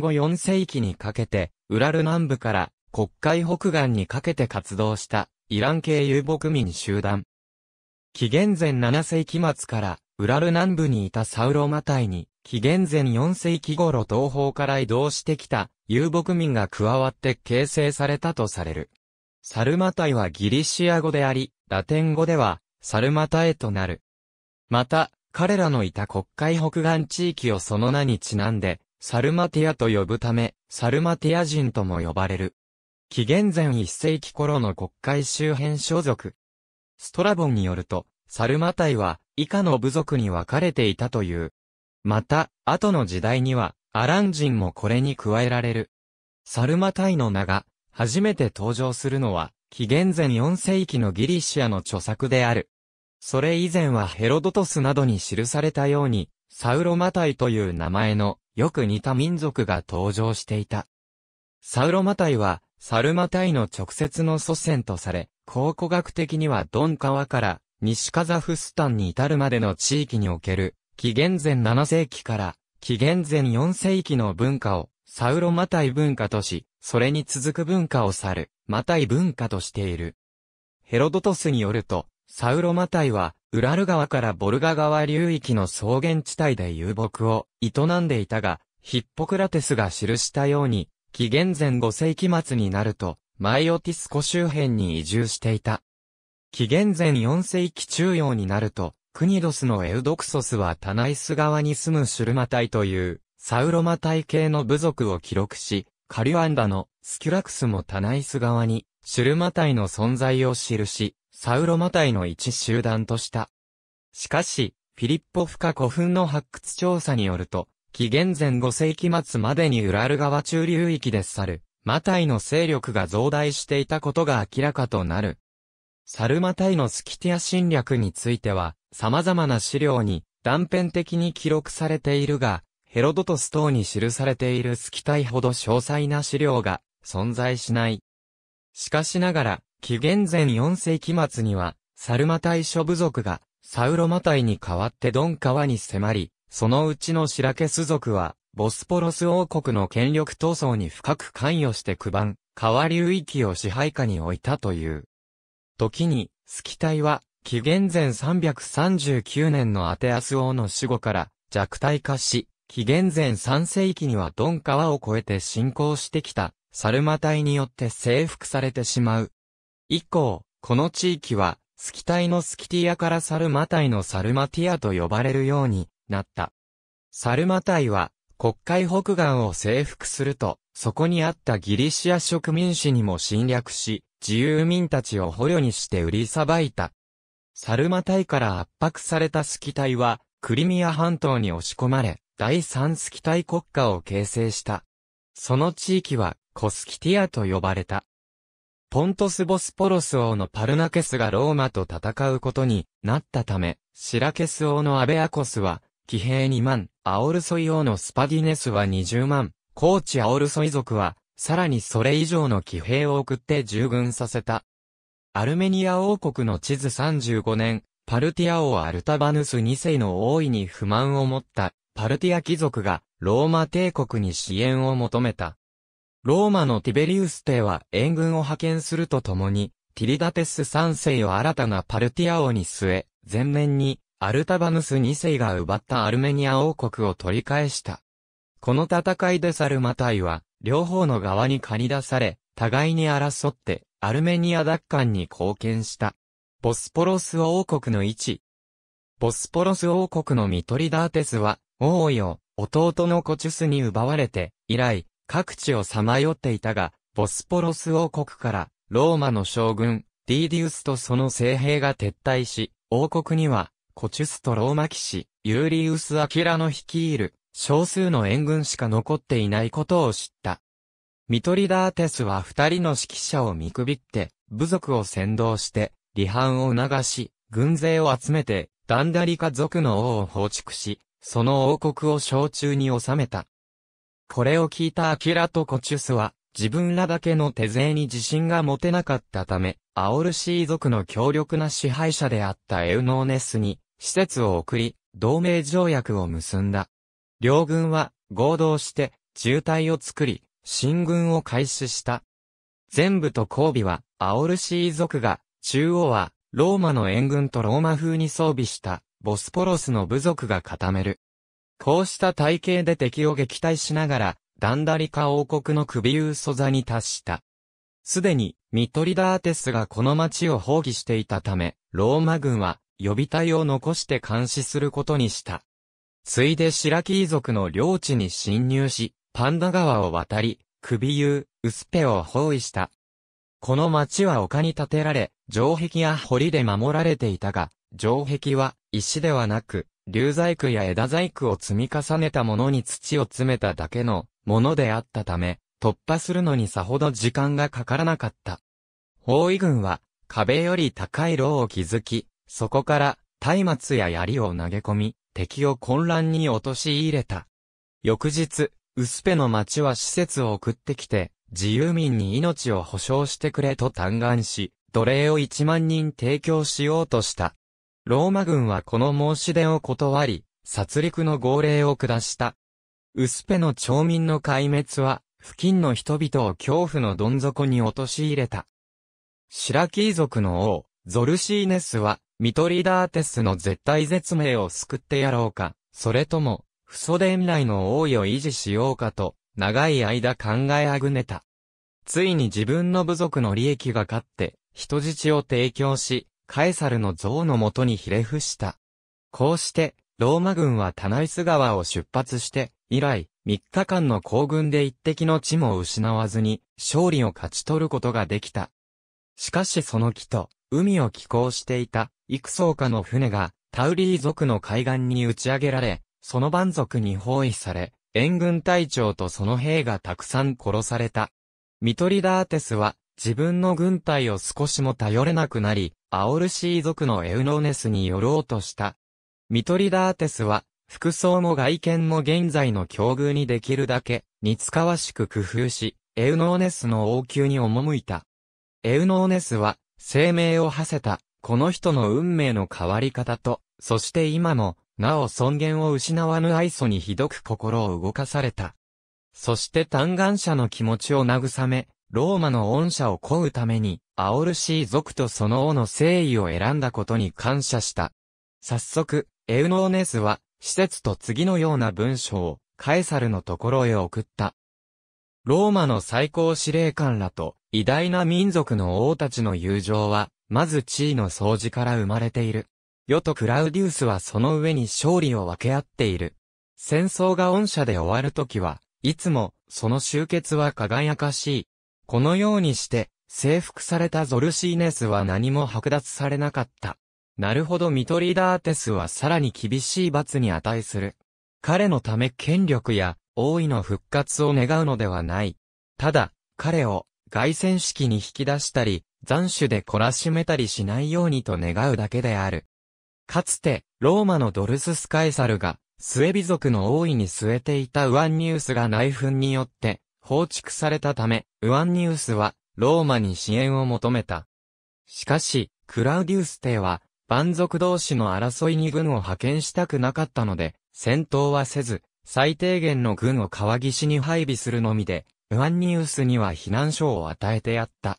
後4世紀にかけて、ウラル南部から国会北岸にかけて活動したイラン系遊牧民集団。紀元前7世紀末からウラル南部にいたサウロマタイに、紀元前4世紀頃東方から移動してきた遊牧民が加わって形成されたとされる。サルマタイはギリシア語であり、ラテン語ではサルマタエとなる。また、彼らのいた国会北岸地域をその名にちなんで、サルマティアと呼ぶため、サルマティア人とも呼ばれる。紀元前1世紀頃の国会周辺所属。ストラボンによると、サルマ隊は以下の部族に分かれていたという。また、後の時代には、アラン人もこれに加えられる。サルマ隊の名が、初めて登場するのは、紀元前4世紀のギリシアの著作である。それ以前はヘロドトスなどに記されたように、サウロマタイという名前のよく似た民族が登場していた。サウロマタイは、サルマタイの直接の祖先とされ、考古学的にはドン川から西カザフスタンに至るまでの地域における、紀元前7世紀から紀元前4世紀の文化をサウロマタイ文化とし、それに続く文化を去る、マタイ文化としている。ヘロドトスによると、サウロマタイは、ウラル川からボルガ川流域の草原地帯で遊牧を営んでいたが、ヒッポクラテスが記したように、紀元前5世紀末になると、マイオティス湖周辺に移住していた。紀元前4世紀中央になると、クニドスのエウドクソスはタナイス側に住むシュルマタイという、サウロマタイ系の部族を記録し、カリュアンダのスキュラクスもタナイス側に、シュルマタイの存在を記し、サウロマタイの一集団とした。しかし、フィリッポフカ古墳の発掘調査によると、紀元前5世紀末までにウラル川中流域で去る、マタイの勢力が増大していたことが明らかとなる。サルマタイのスキティア侵略については、様々な資料に断片的に記録されているが、ヘロドトス等に記されているスキタイほど詳細な資料が存在しない。しかしながら、紀元前4世紀末には、サルマ隊諸部族が、サウロマ隊に代わってドン川に迫り、そのうちのシラケス族は、ボスポロス王国の権力闘争に深く関与して区番、川流域を支配下に置いたという。時に、スキ隊は、紀元前339年のアテアス王の死後から弱体化し、紀元前3世紀にはドン川を越えて侵攻してきたサルマ隊によって征服されてしまう以降、この地域は、スキタイのスキティアからサルマタイのサルマティアと呼ばれるようになった。サルマタイは、国会北岸を征服すると、そこにあったギリシア植民地にも侵略し、自由民たちを捕虜にして売りさばいた。サルマタイから圧迫されたスキタイは、クリミア半島に押し込まれ、第三スキタイ国家を形成した。その地域は、コスキティアと呼ばれた。ポントスボスポロス王のパルナケスがローマと戦うことになったため、シラケス王のアベアコスは、騎兵2万、アオルソイ王のスパディネスは20万、コーチアオルソイ族は、さらにそれ以上の騎兵を送って従軍させた。アルメニア王国の地図35年、パルティア王アルタバヌス2世の王位に不満を持った、パルティア貴族が、ローマ帝国に支援を求めた。ローマのティベリウス帝は援軍を派遣するとともに、ティリダテス3世を新たなパルティア王に据え、前面にアルタバヌス2世が奪ったアルメニア王国を取り返した。この戦いでサルマタイは、両方の側に駆り出され、互いに争って、アルメニア奪還に貢献した。ボスポロス王国の位置。ボスポロス王国のミトリダーテスは、王位を弟のコチュスに奪われて、以来、各地をさまよっていたが、ボスポロス王国からローマの将軍、ディーディウスとその政兵が撤退し、王国には、コチュスとローマ騎士、ユーリウス・アキラの率いる、少数の援軍しか残っていないことを知った。ミトリダーテスは二人の指揮者を見くびって、部族を先導して、離反を促し、軍勢を集めて、ダンダリカ族の王を放逐し、その王国を小中に収めた。これを聞いたアキラとコチュスは、自分らだけの手勢に自信が持てなかったため、アオルシー族の強力な支配者であったエウノーネスに、施設を送り、同盟条約を結んだ。両軍は、合同して、渋滞を作り、進軍を開始した。全部と交尾は、アオルシー族が、中央は、ローマの援軍とローマ風に装備した、ボスポロスの部族が固める。こうした体系で敵を撃退しながら、ダンダリカ王国の首有素座に達した。すでに、ミトリダーテスがこの町を放棄していたため、ローマ軍は予備隊を残して監視することにした。ついでシラキー族の領地に侵入し、パンダ川を渡り、首湯、ウスペを包囲した。この町は丘に建てられ、城壁や堀で守られていたが、城壁は石ではなく、流細工や枝細工を積み重ねたものに土を詰めただけのものであったため、突破するのにさほど時間がかからなかった。包囲軍は壁より高い牢を築き、そこから松明や槍を投げ込み、敵を混乱に陥れた。翌日、薄ペの町は施設を送ってきて、自由民に命を保証してくれと嘆願し、奴隷を1万人提供しようとした。ローマ軍はこの申し出を断り、殺戮の号令を下した。ウスペの町民の壊滅は、付近の人々を恐怖のどん底に陥れた。シラキー族の王、ゾルシーネスは、ミトリダーテスの絶対絶命を救ってやろうか、それとも、フソデン来の王位を維持しようかと、長い間考えあぐねた。ついに自分の部族の利益が勝って、人質を提供し、カエサルの像のもとにひれ伏した。こうして、ローマ軍はタナイス川を出発して、以来、3日間の行軍で一滴の地も失わずに、勝利を勝ち取ることができた。しかしその木と、海を寄港していた、幾層かの船が、タウリー族の海岸に打ち上げられ、その蛮族に包囲され、援軍隊長とその兵がたくさん殺された。ミトリダーテスは、自分の軍隊を少しも頼れなくなり、アオルシー族のエウノーネスによろうとした。ミトリダーテスは、服装も外見も現在の境遇にできるだけ、似つかわしく工夫し、エウノーネスの王宮に赴いた。エウノーネスは、生命を馳せた、この人の運命の変わり方と、そして今も、なお尊厳を失わぬ愛想にひどく心を動かされた。そして嘆願者の気持ちを慰め、ローマの恩赦を請うために、アオルシー族とその王の誠意を選んだことに感謝した。早速、エウノーネスは、施設と次のような文章を、カエサルのところへ送った。ローマの最高司令官らと、偉大な民族の王たちの友情は、まず地位の掃除から生まれている。世とクラウディウスはその上に勝利を分け合っている。戦争が恩赦で終わるときは、いつも、その終結は輝かしい、このようにして、征服されたゾルシーネスは何も剥奪されなかった。なるほどミトリダーテスはさらに厳しい罰に値する。彼のため権力や王位の復活を願うのではない。ただ、彼を外戦式に引き出したり、残首で懲らしめたりしないようにと願うだけである。かつて、ローマのドルススカエサルが、スエビ族の王位に据えていたウアンニュースが内紛によって、放逐されたため、ウアンニウスは、ローマに支援を求めた。しかし、クラウディウス帝は、蛮族同士の争いに軍を派遣したくなかったので、戦闘はせず、最低限の軍を川岸に配備するのみで、ウアンニウスには避難所を与えてやった。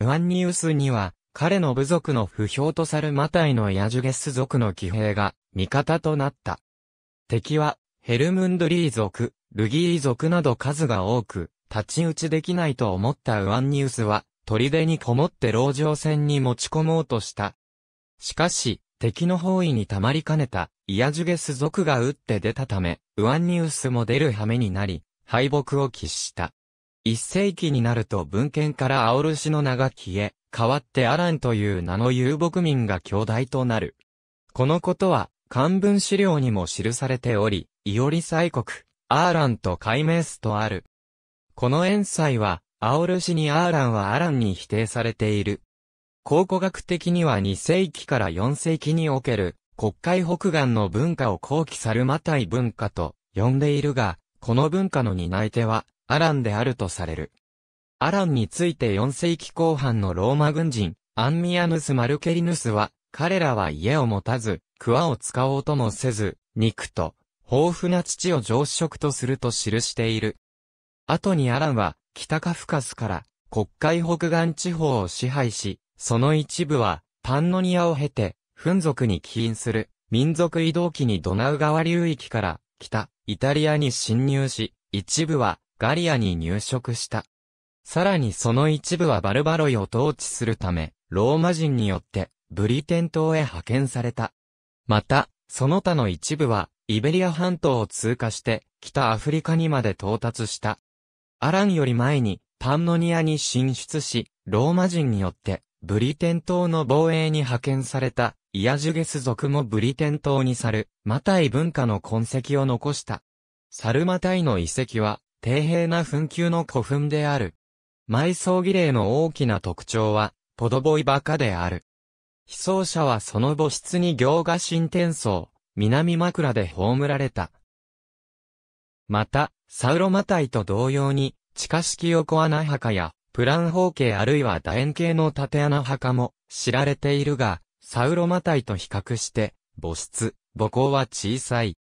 ウアンニウスには、彼の部族の不評とさるマタイのヤジュゲス族の騎兵が、味方となった。敵は、ヘルムンドリー族、ルギー族など数が多く、立ち打ちできないと思ったウアンニウスは、砦にこもって牢城戦に持ち込もうとした。しかし、敵の包囲に溜まりかねた、イヤジュゲス族が撃って出たため、ウアンニウスも出る羽目になり、敗北を喫した。一世紀になると文献からアオルシの名が消え、代わってアランという名の遊牧民が兄弟となる。このことは、漢文資料にも記されており、イオリ西国、アーランと解明スとある。この円祭は、アオルシにアーランはアランに否定されている。考古学的には2世紀から4世紀における、国会北岸の文化を後期サルマタイ文化と呼んでいるが、この文化の担い手は、アランであるとされる。アランについて4世紀後半のローマ軍人、アンミアヌス・マルケリヌスは、彼らは家を持たず、桑を使おうともせず、肉と豊富な土を常食とすると記している。後にアランは、北カフカスから、国会北岸地方を支配し、その一部は、パンノニアを経て、フン族に起因する、民族移動期にドナウ川流域から、北、イタリアに侵入し、一部は、ガリアに入植した。さらにその一部はバルバロイを統治するため、ローマ人によって、ブリテン島へ派遣された。また、その他の一部は、イベリア半島を通過して、北アフリカにまで到達した。アランより前に、パンノニアに進出し、ローマ人によって、ブリテン島の防衛に派遣された、イアジュゲス族もブリテン島に去る、マタイ文化の痕跡を残した。サルマタイの遺跡は、底辺な紛糾の古墳である。埋葬儀礼の大きな特徴は、ポドボイバカである。被葬者はその母室に行が新転送、南枕で葬られた。また、サウロマタイと同様に、地下式横穴墓や、プラン方形あるいは楕円形の縦穴墓も知られているが、サウロマタイと比較して、母室、母校は小さい。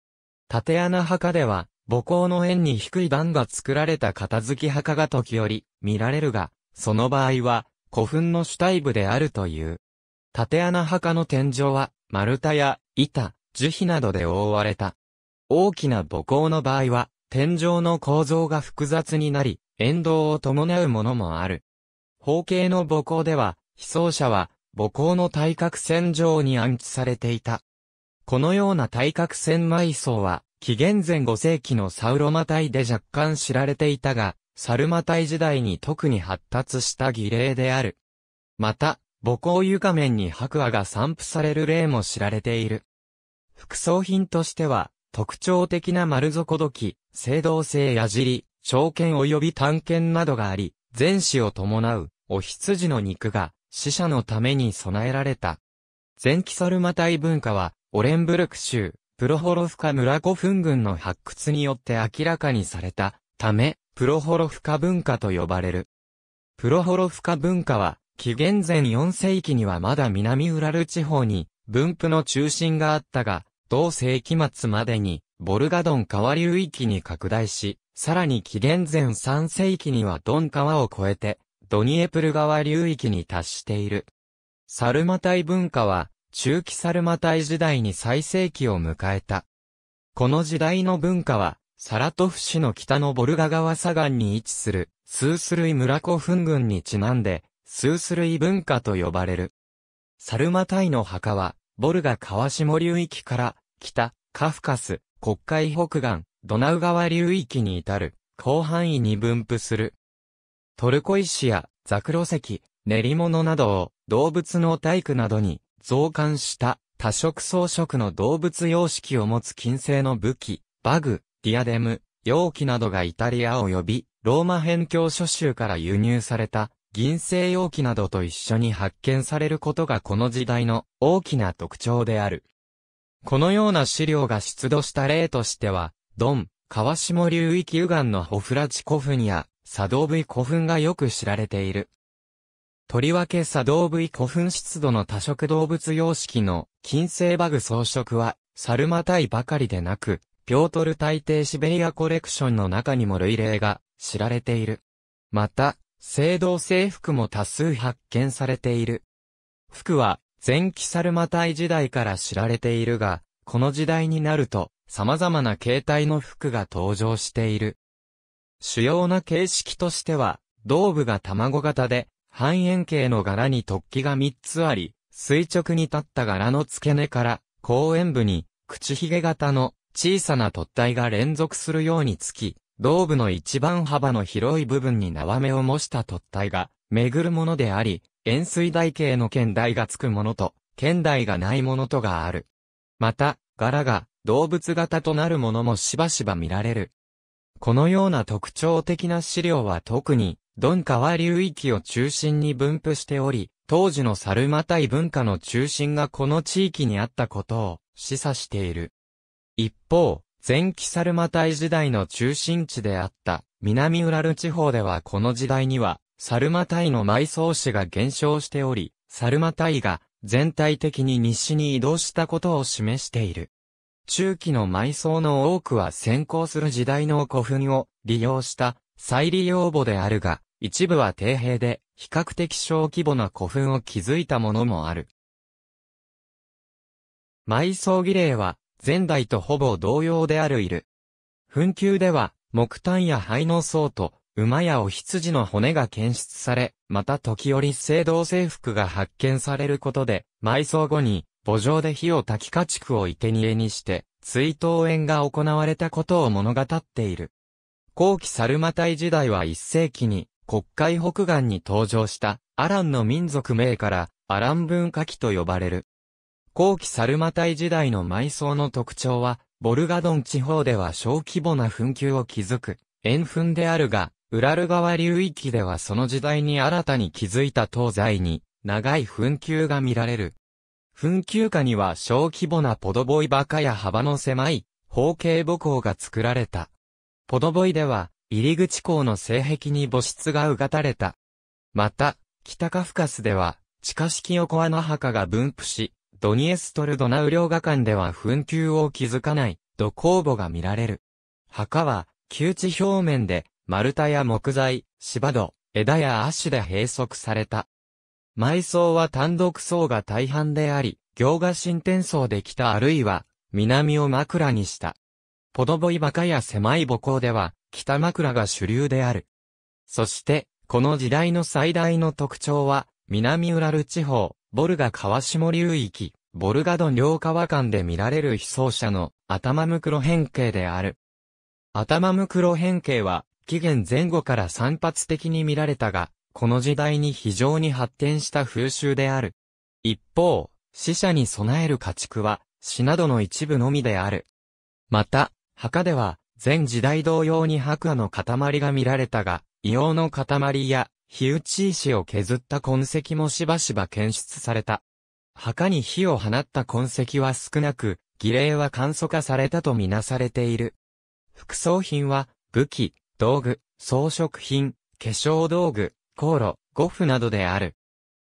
縦穴墓では、母校の円に低い段が作られた片付き墓が時折見られるが、その場合は古墳の主体部であるという。縦穴墓の天井は、丸太や板、樹皮などで覆われた。大きな母校の場合は、天井の構造が複雑になり、沿道を伴うものもある。方形の母校では、被葬者は、母校の対角線上に安置されていた。このような対角線埋葬は、紀元前5世紀のサウロマ隊で若干知られていたが、サルマ隊時代に特に発達した儀礼である。また、母校床面に白亜が散布される例も知られている。副葬品としては、特徴的な丸底土器、青銅製矢尻、長剣及び短剣などがあり、全死を伴う、お羊の肉が、死者のために備えられた。前期サルマタイ文化は、オレンブルク州、プロホロフカ村古墳群の発掘によって明らかにされたため、プロホロフカ文化と呼ばれる。プロホロフカ文化は、紀元前4世紀にはまだ南ウラル地方に分布の中心があったが、同世紀末までにボルガドン川流域に拡大し、さらに紀元前3世紀にはドン川を越えて、ドニエプル川流域に達している。サルマタイ文化は、中期サルマタイ時代に最盛期を迎えた。この時代の文化は、サラトフ市の北のボルガ川左岸に位置する、スースルイ村古墳群にちなんで、スースルイ文化と呼ばれる。サルマタイの墓は、ボルガ川下流域から、北、カフカス、黒海北岸、ドナウ川流域に至る、広範囲に分布する。トルコ石やザクロ石、練り物などを動物の体育などに増刊した多色装飾の動物様式を持つ金星の武器、バグ、ディアデム、容器などがイタリア及びローマ辺境諸州から輸入された銀製容器などと一緒に発見されることがこの時代の大きな特徴である。このような資料が出土した例としては、ドン、川下流域右岸のホフラチ古墳や、佐道部古墳がよく知られている。とりわけ佐道部古墳湿度の多色動物様式の金星バグ装飾は、サルマイばかりでなく、ピョートル大帝シベリアコレクションの中にも類例が知られている。また、青銅製服も多数発見されている。服は、前期サルマタイ時代から知られているが、この時代になると、様々な形態の服が登場している。主要な形式としては、胴部が卵型で、半円形の柄に突起が3つあり、垂直に立った柄の付け根から、後円部に、口ひげ型の小さな突体が連続するようにつき、胴部の一番幅の広い部分に縄目を模した突体が、巡るものであり、円錐台形の剣台がつくものと、剣台がないものとがある。また、柄が動物型となるものもしばしば見られる。このような特徴的な資料は特に、ドン川流域を中心に分布しており、当時のサルマタイ文化の中心がこの地域にあったことを示唆している。一方、前期サルマタイ時代の中心地であった、南ウラル地方ではこの時代には、サルマタイの埋葬史が減少しており、サルマタイが全体的に西に移動したことを示している。中期の埋葬の多くは先行する時代の古墳を利用した再利用墓であるが、一部は底平で比較的小規模な古墳を築いたものもある。埋葬儀礼は前代とほぼ同様であるいる。墳丘では、木炭や灰の層と、馬やお羊の骨が検出され、また時折青銅制服が発見されることで、埋葬後に、墓場で火を焚き家畜を生贄にして、追悼園が行われたことを物語っている。後期サルマタイ時代は1世紀に、国会北岸に登場した、アランの民族名から、アラン文化期と呼ばれる。後期サルマタイ時代の埋葬の特徴は、ボルガドン地方では小規模な紛糾を築く、円墳であるが、ウラル川流域ではその時代に新たに築いた東西に、長い紛糾が見られる。紛糾下には小規模なポドボイバカや幅の狭い、方形母校が作られた。ポドボイでは、入り口港の西壁に母室がうがたれた。また、北カフカスでは、地下式横穴墓が分布し、ドニエストルドナウ両ガ館では紛糾を築かない、土工母が見られる。墓は、旧地表面で、丸太や木材、芝土、枝や足で閉塞された。埋葬は単独層が大半であり、行が新転層で北あるいは、南を枕にした。ポドボイバカや狭い母校では、北枕が主流である。そして、この時代の最大の特徴は、南ウラル地方、ボルガ川下流域、ボルガドン両川間で見られる被走者の頭袋変形である。頭袋変形は、紀元前後から散発的に見られたが、この時代に非常に発展した風習である。一方、死者に備える家畜は、死などの一部のみである。また、墓では、前時代同様に白亜の塊が見られたが、硫黄の塊や火打ち石を削った痕跡もしばしば検出された。墓に火を放った痕跡は少なく、儀礼は簡素化されたとみなされている。副葬品は、武器、道具、装飾品、化粧道具、航路、護符などである。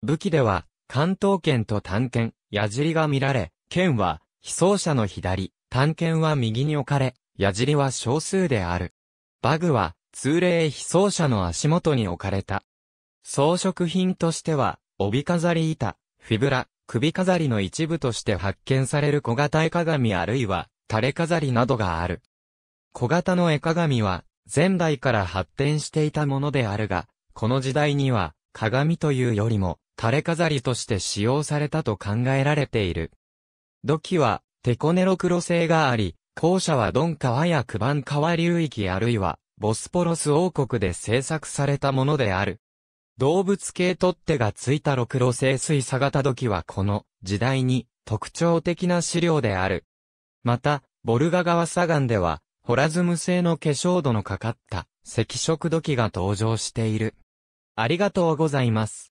武器では、関東剣と探剣、矢尻が見られ、剣は、被葬者の左、探剣は右に置かれ、矢尻は少数である。バグは、通例被葬者の足元に置かれた。装飾品としては、帯飾り板、フィブラ、首飾りの一部として発見される小型絵鏡あるいは、垂れ飾りなどがある。小型の絵鏡は、前代から発展していたものであるが、この時代には、鏡というよりも、垂れ飾りとして使用されたと考えられている。土器は、テコネロクロ製があり、後者はドン川やクバン川流域あるいは、ボスポロス王国で製作されたものである。動物系取っ手がついた六路清水佐型土器はこの時代に特徴的な資料である。また、ボルガ川砂岩では、ホラズム製の化粧土のかかった赤色土器が登場している。ありがとうございます。